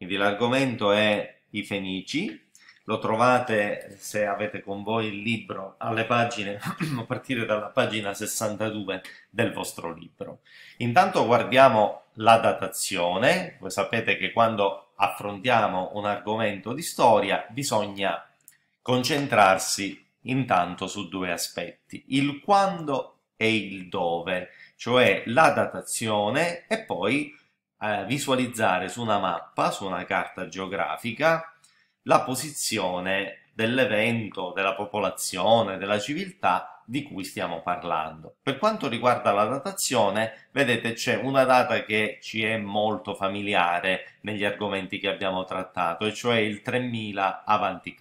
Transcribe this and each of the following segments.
Quindi l'argomento è i fenici, lo trovate se avete con voi il libro alle pagine, a partire dalla pagina 62 del vostro libro. Intanto guardiamo la datazione, voi sapete che quando affrontiamo un argomento di storia bisogna concentrarsi intanto su due aspetti, il quando e il dove, cioè la datazione e poi eh, visualizzare su una mappa, su una carta geografica, la posizione dell'evento, della popolazione, della civiltà di cui stiamo parlando. Per quanto riguarda la datazione, vedete c'è una data che ci è molto familiare negli argomenti che abbiamo trattato, e cioè il 3000 a.C.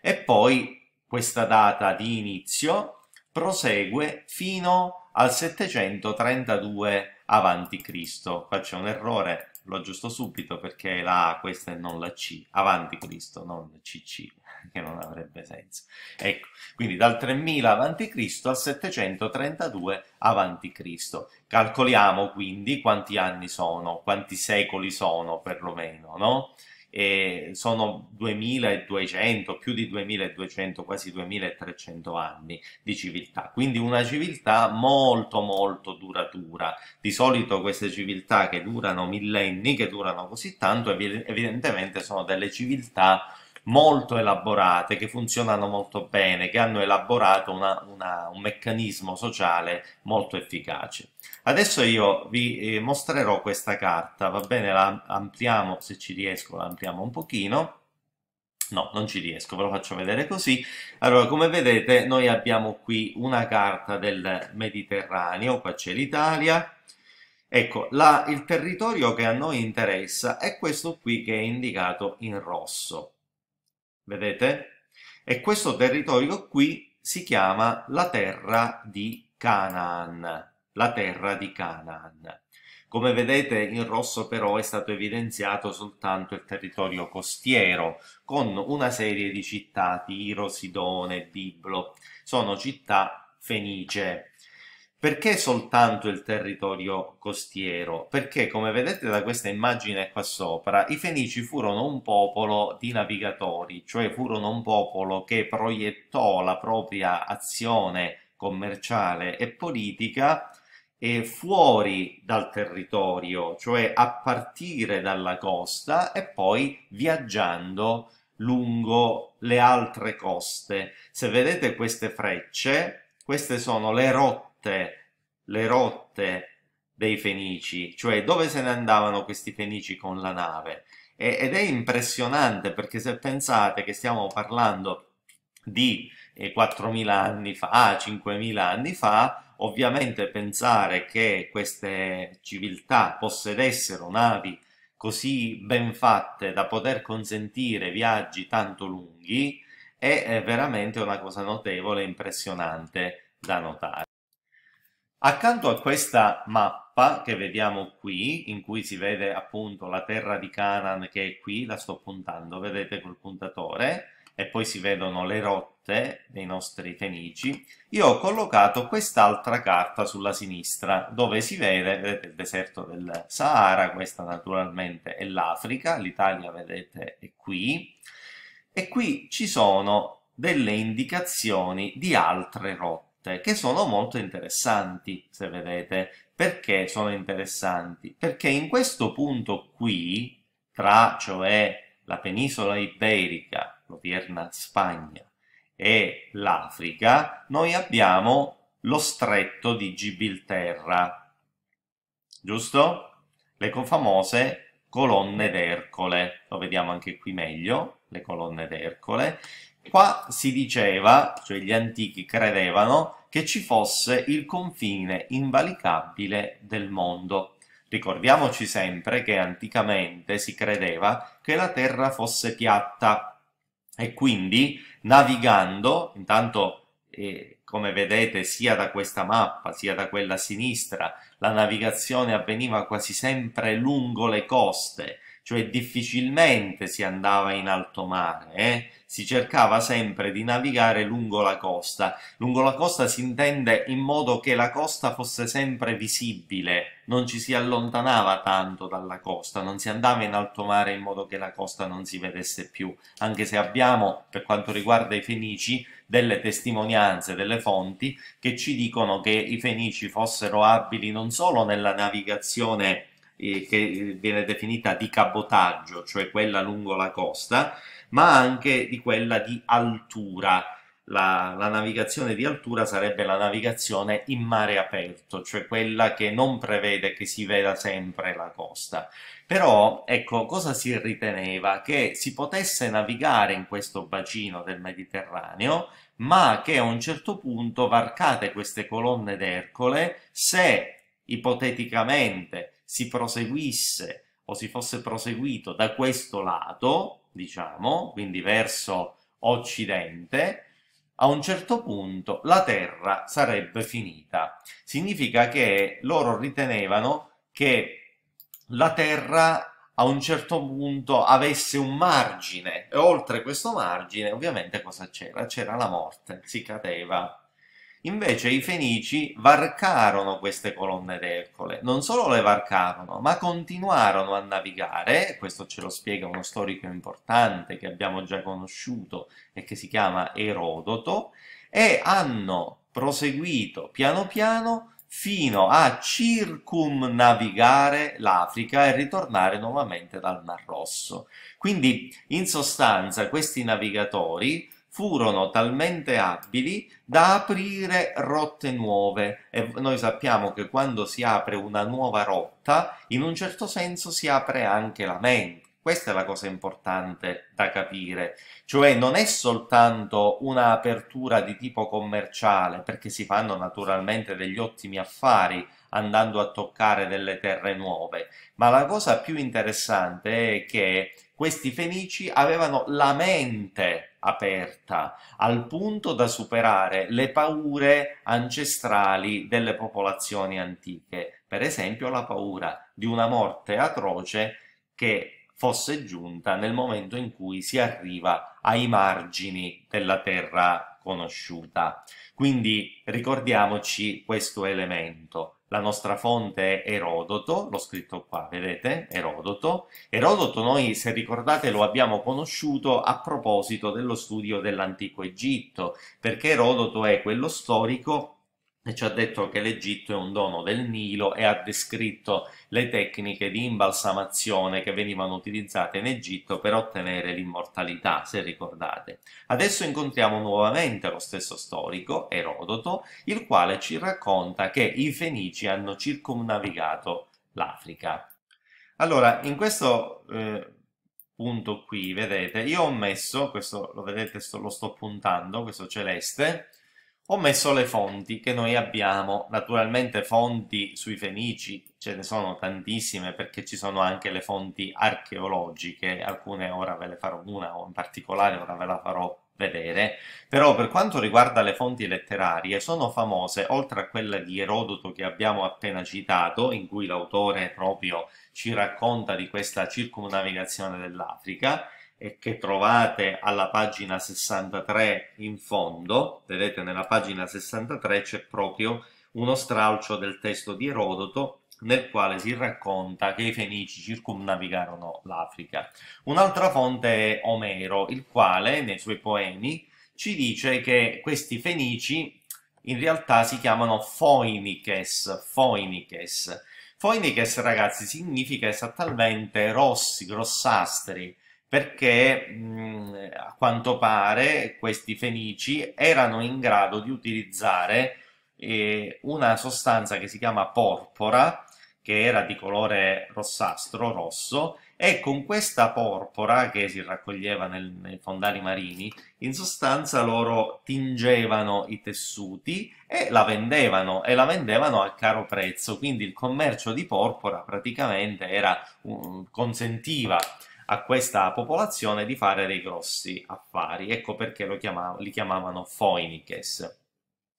E poi questa data di inizio prosegue fino al 732 avanti Cristo. Qua c'è un errore, lo aggiusto subito perché è la A questa e non la C, avanti Cristo, non CC, che non avrebbe senso. Ecco, quindi dal 3000 avanti Cristo al 732 avanti Cristo. Calcoliamo quindi quanti anni sono, quanti secoli sono perlomeno, no? eh, sono 2200, più di 2200, quasi 2300 anni di civiltà, quindi una civiltà molto molto duratura. Di solito queste civiltà che durano millenni, che durano così tanto, evidentemente sono delle civiltà molto elaborate, che funzionano molto bene, che hanno elaborato una, una, un meccanismo sociale molto efficace. Adesso io vi eh, mostrerò questa carta, va bene? La ampliamo, se ci riesco, la ampliamo un pochino. No, non ci riesco, ve lo faccio vedere così. Allora, come vedete, noi abbiamo qui una carta del Mediterraneo, qua c'è l'Italia, Ecco, la, il territorio che a noi interessa è questo qui che è indicato in rosso vedete? E questo territorio qui si chiama la terra di Canaan, la terra di Canaan. Come vedete in rosso però è stato evidenziato soltanto il territorio costiero, con una serie di città, Tiro, Sidone, Biblo. Sono città fenice, perché soltanto il territorio costiero? Perché, come vedete da questa immagine qua sopra, i Fenici furono un popolo di navigatori, cioè furono un popolo che proiettò la propria azione commerciale e politica eh, fuori dal territorio, cioè a partire dalla costa e poi viaggiando lungo le altre coste. Se vedete queste frecce, queste sono le rotte rotte, le rotte dei Fenici, cioè dove se ne andavano questi Fenici con la nave. E, ed è impressionante perché se pensate che stiamo parlando di 4.000 eh, anni fa, 5.000 ah, anni fa, ovviamente pensare che queste civiltà possedessero navi così ben fatte da poter consentire viaggi tanto lunghi è veramente una cosa notevole e impressionante da notare. Accanto a questa mappa che vediamo qui, in cui si vede appunto la terra di Canaan che è qui, la sto puntando, vedete col puntatore, e poi si vedono le rotte dei nostri fenici, io ho collocato quest'altra carta sulla sinistra, dove si vede, vedete il deserto del Sahara, questa naturalmente è l'Africa, l'Italia vedete è qui, e qui ci sono delle indicazioni di altre rotte tutte, cioè, che sono molto interessanti, se vedete. Perché sono interessanti? Perché in questo punto qui, tra cioè la penisola iberica, l'odierna Spagna, e l'Africa, noi abbiamo lo stretto di Gibilterra, giusto? Le famose colonne d'Ercole, lo vediamo anche qui meglio, le colonne d'Ercole. Qua si diceva, cioè gli antichi credevano, che ci fosse il confine invalicabile del mondo. Ricordiamoci sempre che anticamente si credeva che la Terra fosse piatta e quindi navigando, intanto eh, come vedete sia da questa mappa sia da quella a sinistra, la navigazione avveniva quasi sempre lungo le coste cioè difficilmente si andava in alto mare, eh? si cercava sempre di navigare lungo la costa. Lungo la costa si intende in modo che la costa fosse sempre visibile, non ci si allontanava tanto dalla costa, non si andava in alto mare in modo che la costa non si vedesse più, anche se abbiamo, per quanto riguarda i Fenici, delle testimonianze, delle fonti che ci dicono che i Fenici fossero abili non solo nella navigazione che viene definita di cabotaggio, cioè quella lungo la costa, ma anche di quella di altura. La, la, navigazione di altura sarebbe la navigazione in mare aperto, cioè quella che non prevede che si veda sempre la costa. Però, ecco, cosa si riteneva? Che si potesse navigare in questo bacino del Mediterraneo, ma che a un certo punto, varcate queste colonne d'Ercole, se ipoteticamente si proseguisse o si fosse proseguito da questo lato, diciamo, quindi verso occidente, a un certo punto la Terra sarebbe finita. Significa che loro ritenevano che la Terra a un certo punto avesse un margine e oltre questo margine ovviamente cosa c'era? C'era la morte, si cadeva Invece i Fenici varcarono queste colonne d'Ercole, non solo le varcarono, ma continuarono a navigare, questo ce lo spiega uno storico importante che abbiamo già conosciuto e che si chiama Erodoto, e hanno proseguito piano piano fino a circumnavigare l'Africa e ritornare nuovamente dal Mar Rosso. Quindi, in sostanza, questi navigatori furono talmente abili da aprire rotte nuove e noi sappiamo che quando si apre una nuova rotta in un certo senso si apre anche la mente. Questa è la cosa importante da capire, cioè non è soltanto un'apertura di tipo commerciale, perché si fanno naturalmente degli ottimi affari andando a toccare delle terre nuove, ma la cosa più interessante è che questi fenici avevano la mente aperta al punto da superare le paure ancestrali delle popolazioni antiche, per esempio la paura di una morte atroce che fosse giunta nel momento in cui si arriva ai margini della terra conosciuta. Quindi ricordiamoci questo elemento la nostra fonte è Erodoto, l'ho scritto qua, vedete? Erodoto. Erodoto noi, se ricordate, lo abbiamo conosciuto a proposito dello studio dell'antico Egitto, perché Erodoto è quello storico e ci ha detto che l'Egitto è un dono del Nilo e ha descritto le tecniche di imbalsamazione che venivano utilizzate in Egitto per ottenere l'immortalità, se ricordate. Adesso incontriamo nuovamente lo stesso storico, Erodoto, il quale ci racconta che i Fenici hanno circumnavigato l'Africa. Allora, in questo eh, punto qui, vedete, io ho messo, questo lo vedete, sto, lo sto puntando, questo celeste, ho messo le fonti che noi abbiamo, naturalmente fonti sui Fenici ce ne sono tantissime perché ci sono anche le fonti archeologiche, alcune ora ve le farò una o in particolare ora ve la farò vedere, però per quanto riguarda le fonti letterarie sono famose oltre a quella di Erodoto che abbiamo appena citato, in cui l'autore proprio ci racconta di questa circumnavigazione dell'Africa, e che trovate alla pagina 63 in fondo, vedete nella pagina 63 c'è proprio uno stralcio del testo di Erodoto nel quale si racconta che i fenici circumnavigarono l'Africa. Un'altra fonte è Omero, il quale nei suoi poemi ci dice che questi fenici in realtà si chiamano Foiniches, Foiniches. Foiniches, ragazzi, significa esattamente rossi, grossastri, perché mh, a quanto pare questi fenici erano in grado di utilizzare eh, una sostanza che si chiama porpora, che era di colore rossastro, rosso, e con questa porpora che si raccoglieva nel, nei fondali marini, in sostanza loro tingevano i tessuti e la vendevano, e la vendevano a caro prezzo, quindi il commercio di porpora praticamente era, um, consentiva a questa popolazione di fare dei grossi affari. Ecco perché chiamavo, li chiamavano Foiniches.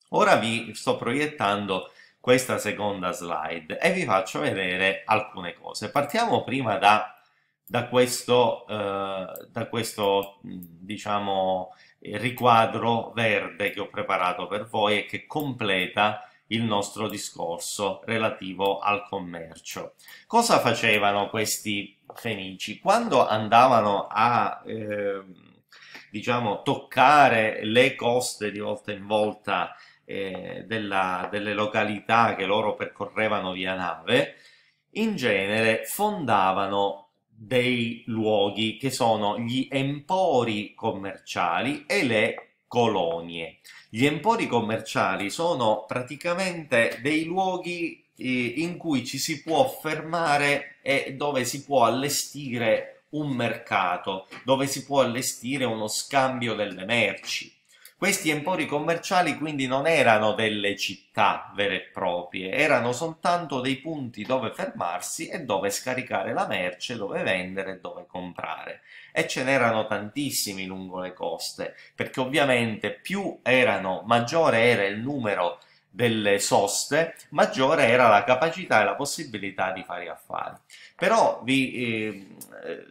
Ora vi sto proiettando questa seconda slide e vi faccio vedere alcune cose. Partiamo prima da, da questo, eh, da questo diciamo, eh, riquadro verde che ho preparato per voi e che completa il nostro discorso relativo al commercio. Cosa facevano questi fenici? Quando andavano a eh, diciamo, toccare le coste di volta in volta eh, della, delle località che loro percorrevano via nave, in genere fondavano dei luoghi che sono gli empori commerciali e le colonie. Gli empori commerciali sono praticamente dei luoghi eh, in cui ci si può fermare e dove si può allestire un mercato, dove si può allestire uno scambio delle merci. Questi empori commerciali quindi non erano delle città vere e proprie, erano soltanto dei punti dove fermarsi e dove scaricare la merce, dove vendere e dove comprare. E ce n'erano tantissimi lungo le coste, perché ovviamente più erano, maggiore era il numero delle soste, maggiore era la capacità e la possibilità di fare affari. Però vi eh,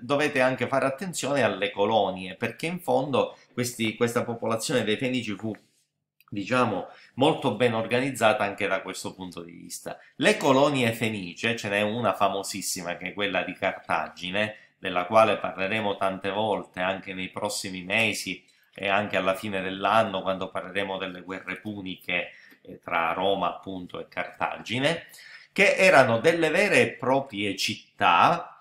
dovete anche fare attenzione alle colonie, perché in fondo questi, questa popolazione dei fenici fu diciamo molto ben organizzata anche da questo punto di vista. Le colonie fenice, ce n'è una famosissima che è quella di Cartagine, della quale parleremo tante volte anche nei prossimi mesi e anche alla fine dell'anno quando parleremo delle guerre puniche eh, tra Roma appunto e Cartagine, che erano delle vere e proprie città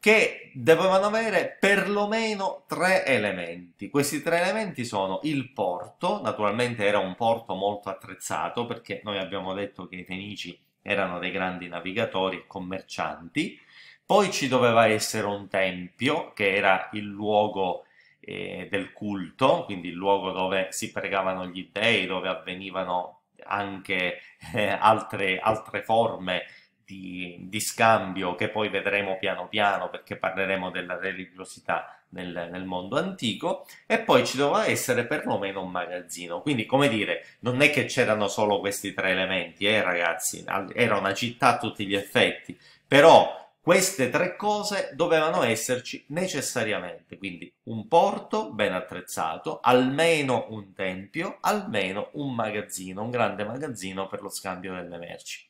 che dovevano avere perlomeno tre elementi. Questi tre elementi sono il porto, naturalmente era un porto molto attrezzato perché noi abbiamo detto che i Fenici erano dei grandi navigatori e commercianti, poi ci doveva essere un tempio che era il luogo eh, del culto, quindi il luogo dove si pregavano gli dei, dove avvenivano anche eh, altre, altre forme di, di, scambio che poi vedremo piano piano perché parleremo della religiosità nel, nel, mondo antico e poi ci doveva essere perlomeno un magazzino quindi come dire non è che c'erano solo questi tre elementi eh ragazzi era una città a tutti gli effetti però queste tre cose dovevano esserci necessariamente quindi un porto ben attrezzato almeno un tempio almeno un magazzino un grande magazzino per lo scambio delle merci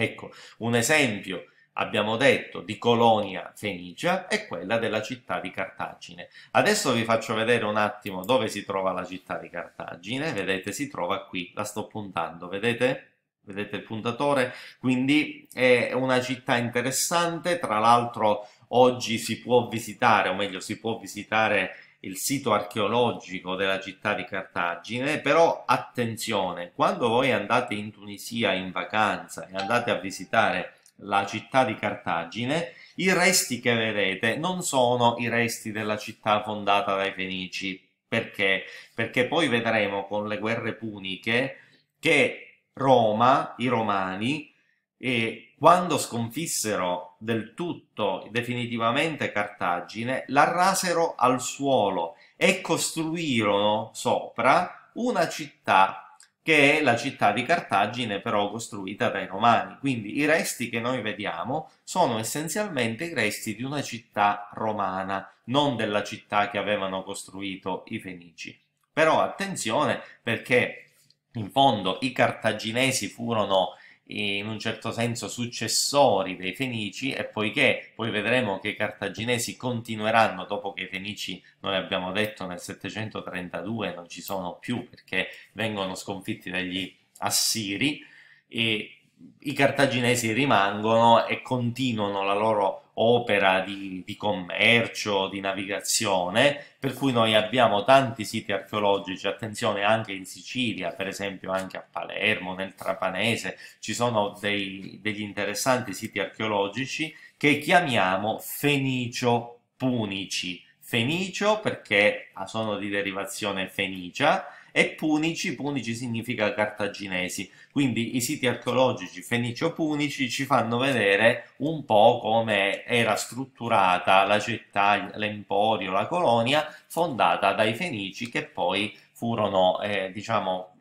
Ecco, un esempio abbiamo detto di colonia fenicia è quella della città di Cartagine. Adesso vi faccio vedere un attimo dove si trova la città di Cartagine, vedete si trova qui, la sto puntando, vedete? Vedete il puntatore? Quindi è una città interessante, tra l'altro oggi si può visitare, o meglio si può visitare il sito archeologico della città di Cartagine, però attenzione, quando voi andate in Tunisia in vacanza e andate a visitare la città di Cartagine, i resti che vedete non sono i resti della città fondata dai Fenici. Perché? Perché poi vedremo con le guerre puniche che Roma, i Romani, eh, quando sconfissero del tutto definitivamente Cartagine, la rasero al suolo e costruirono sopra una città che è la città di Cartagine però costruita dai Romani. Quindi i resti che noi vediamo sono essenzialmente i resti di una città romana, non della città che avevano costruito i Fenici. Però attenzione perché in fondo i cartaginesi furono in un certo senso successori dei Fenici e poiché poi vedremo che i cartaginesi continueranno dopo che i Fenici, noi abbiamo detto nel 732 non ci sono più perché vengono sconfitti dagli Assiri e i cartaginesi rimangono e continuano la loro opera di, di, commercio, di navigazione, per cui noi abbiamo tanti siti archeologici, attenzione anche in Sicilia, per esempio anche a Palermo, nel Trapanese, ci sono dei, degli interessanti siti archeologici che chiamiamo fenicio-punici. Fenicio perché ah, sono di derivazione fenicia, e punici, punici significa cartaginesi, quindi i siti archeologici fenicio-punici ci fanno vedere un po' come era strutturata la città, l'emporio, la colonia fondata dai fenici che poi furono, eh, diciamo,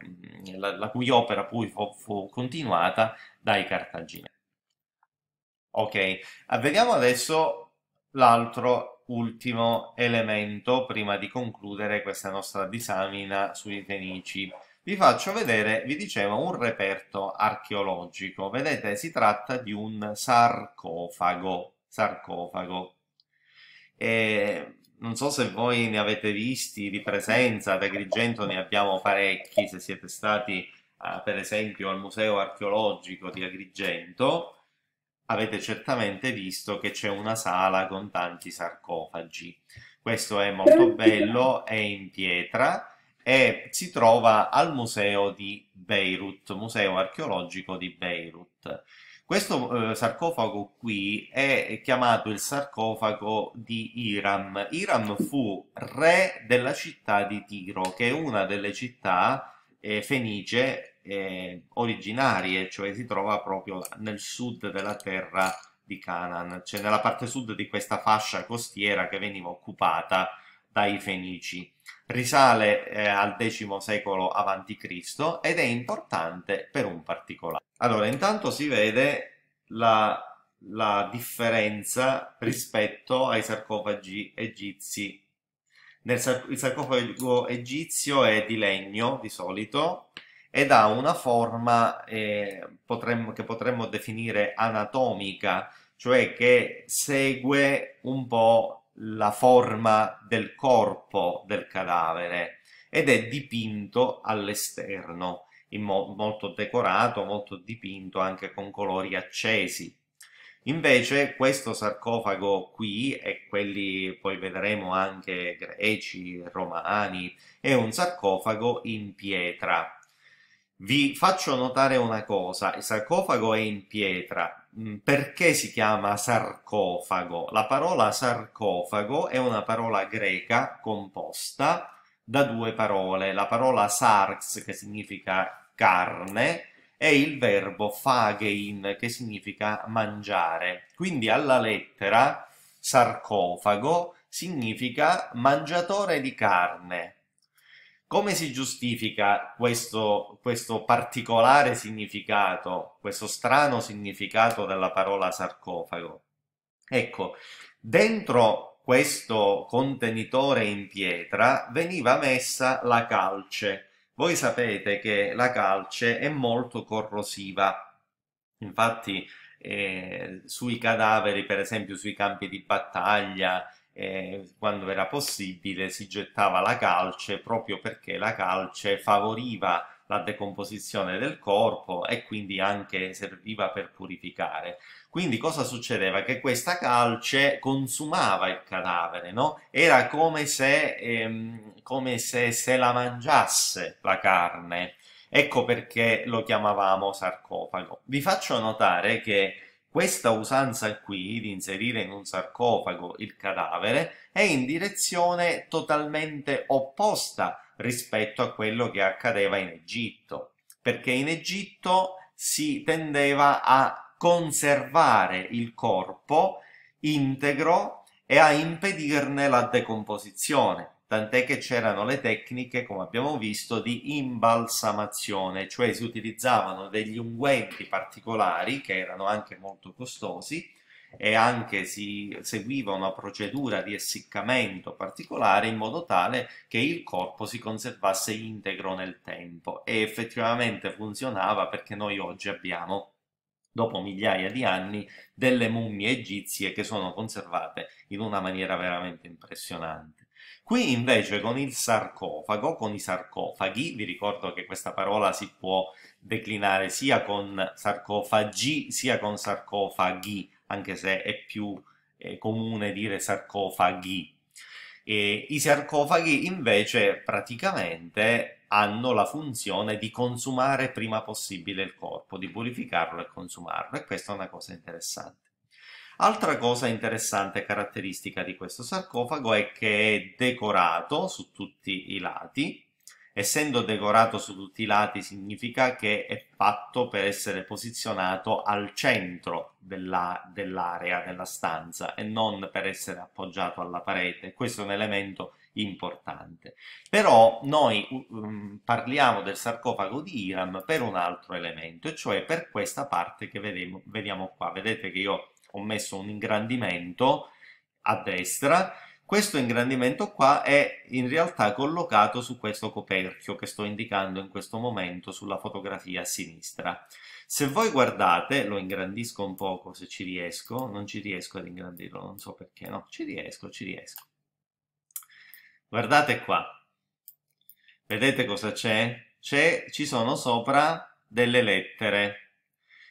la, la, cui opera poi fu, fu continuata dai cartaginesi. Ok, vediamo adesso l'altro ultimo elemento prima di concludere questa nostra disamina sui Fenici. Vi faccio vedere, vi dicevo, un reperto archeologico. Vedete, si tratta di un sarcofago. sarcofago. E non so se voi ne avete visti di presenza, ad Agrigento ne abbiamo parecchi, se siete stati eh, per esempio al Museo Archeologico di Agrigento avete certamente visto che c'è una sala con tanti sarcofagi. Questo è molto bello, è in pietra e si trova al museo di Beirut, museo archeologico di Beirut. Questo eh, sarcofago qui è chiamato il sarcofago di Iram. Iram fu re della città di Tiro, che è una delle città eh, fenice eh, originarie, cioè si trova proprio nel sud della terra di Canaan, cioè nella parte sud di questa fascia costiera che veniva occupata dai Fenici. Risale eh, al X secolo a.C. ed è importante per un particolare. Allora, intanto si vede la, la differenza rispetto ai sarcofagi egizi. Nel, il sarcofago egizio è di legno di solito, ed ha una forma eh, potremmo, che potremmo definire anatomica, cioè che segue un po' la forma del corpo del cadavere ed è dipinto all'esterno, mo molto decorato, molto dipinto anche con colori accesi. Invece questo sarcofago qui, e quelli poi vedremo anche greci, romani, è un sarcofago in pietra vi faccio notare una cosa, il sarcofago è in pietra. Mm, perché si chiama sarcofago? La parola sarcofago è una parola greca composta da due parole, la parola sarx che significa carne e il verbo fagein che significa mangiare. Quindi alla lettera sarcofago significa mangiatore di carne. Come si giustifica questo, questo particolare significato, questo strano significato della parola sarcofago? Ecco, dentro questo contenitore in pietra veniva messa la calce. Voi sapete che la calce è molto corrosiva. Infatti, eh, sui cadaveri, per esempio sui campi di battaglia, eh, quando era possibile, si gettava la calce proprio perché la calce favoriva la decomposizione del corpo e quindi anche serviva per purificare. Quindi cosa succedeva? Che questa calce consumava il cadavere, no? Era come se, ehm, come se se la mangiasse la carne. Ecco perché lo chiamavamo sarcofago. Vi faccio notare che questa usanza qui di inserire in un sarcofago il cadavere è in direzione totalmente opposta rispetto a quello che accadeva in Egitto, perché in Egitto si tendeva a conservare il corpo integro e a impedirne la decomposizione tant'è che c'erano le tecniche, come abbiamo visto, di imbalsamazione, cioè si utilizzavano degli unguenti particolari che erano anche molto costosi e anche si seguiva una procedura di essiccamento particolare in modo tale che il corpo si conservasse integro nel tempo e effettivamente funzionava perché noi oggi abbiamo dopo migliaia di anni delle mummie egizie che sono conservate in una maniera veramente impressionante. Qui invece con il sarcofago, con i sarcofaghi, vi ricordo che questa parola si può declinare sia con sarcofagi sia con sarcofaghi, anche se è più eh, comune dire sarcofaghi. E I sarcofaghi invece praticamente hanno la funzione di consumare prima possibile il corpo, di purificarlo e consumarlo e questa è una cosa interessante. Altra cosa interessante e caratteristica di questo sarcofago è che è decorato su tutti i lati. Essendo decorato su tutti i lati significa che è fatto per essere posizionato al centro della, dell'area, della stanza e non per essere appoggiato alla parete. Questo è un elemento importante. Però noi um, parliamo del sarcofago di Iram per un altro elemento, e cioè per questa parte che vedemo, vediamo qua. Vedete che io ho messo un ingrandimento a destra, questo ingrandimento qua è in realtà collocato su questo coperchio che sto indicando in questo momento sulla fotografia a sinistra. Se voi guardate, lo ingrandisco un poco se ci riesco, non ci riesco ad ingrandirlo, non so perché, no, ci riesco, ci riesco. Guardate qua, vedete cosa c'è? Ci sono sopra delle lettere,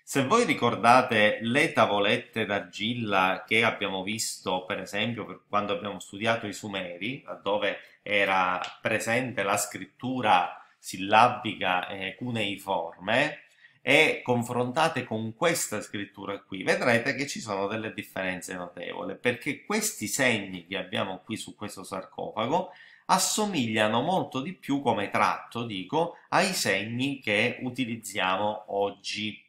se voi ricordate le tavolette d'argilla che abbiamo visto, per esempio, per quando abbiamo studiato i Sumeri, dove era presente la scrittura sillabica eh, cuneiforme, e confrontate con questa scrittura qui, vedrete che ci sono delle differenze notevoli, perché questi segni che abbiamo qui su questo sarcofago assomigliano molto di più come tratto, dico, ai segni che utilizziamo oggi.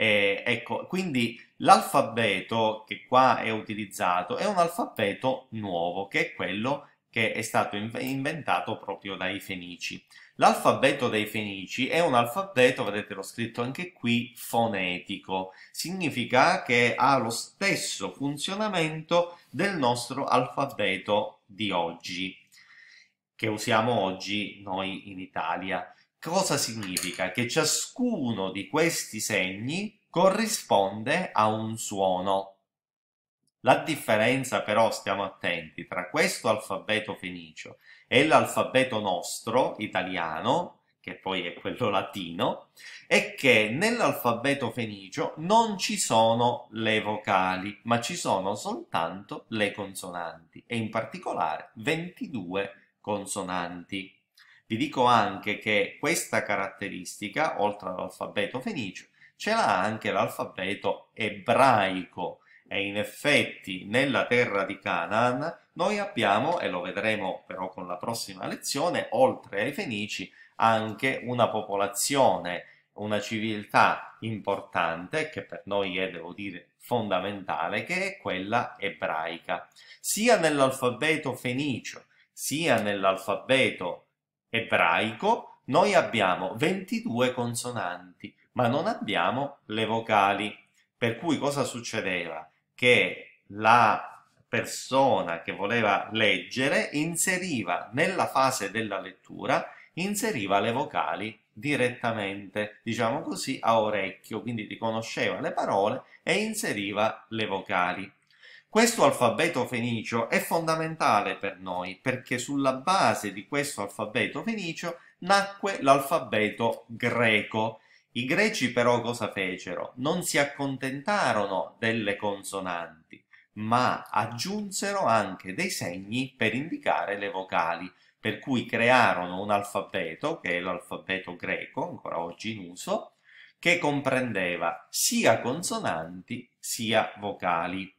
Eh, ecco, quindi l'alfabeto che qua è utilizzato è un alfabeto nuovo, che è quello che è stato inventato proprio dai Fenici. L'alfabeto dei Fenici è un alfabeto, vedete l'ho scritto anche qui, fonetico, significa che ha lo stesso funzionamento del nostro alfabeto di oggi, che usiamo oggi noi in Italia cosa significa? Che ciascuno di questi segni corrisponde a un suono. La differenza però, stiamo attenti, tra questo alfabeto fenicio e l'alfabeto nostro, italiano, che poi è quello latino, è che nell'alfabeto fenicio non ci sono le vocali, ma ci sono soltanto le consonanti, e in particolare 22 consonanti. Vi dico anche che questa caratteristica, oltre all'alfabeto fenicio, ce l'ha anche l'alfabeto ebraico e in effetti nella terra di Canaan noi abbiamo, e lo vedremo però con la prossima lezione, oltre ai fenici anche una popolazione, una civiltà importante che per noi è, devo dire, fondamentale, che è quella ebraica. Sia nell'alfabeto fenicio sia nell'alfabeto ebraico, ebraico noi abbiamo 22 consonanti, ma non abbiamo le vocali. Per cui cosa succedeva? Che la persona che voleva leggere inseriva nella fase della lettura, inseriva le vocali direttamente, diciamo così, a orecchio, quindi riconosceva le parole e inseriva le vocali. Questo alfabeto fenicio è fondamentale per noi perché sulla base di questo alfabeto fenicio nacque l'alfabeto greco. I greci però cosa fecero? Non si accontentarono delle consonanti, ma aggiunsero anche dei segni per indicare le vocali, per cui crearono un alfabeto, che è l'alfabeto greco, ancora oggi in uso, che comprendeva sia consonanti sia vocali.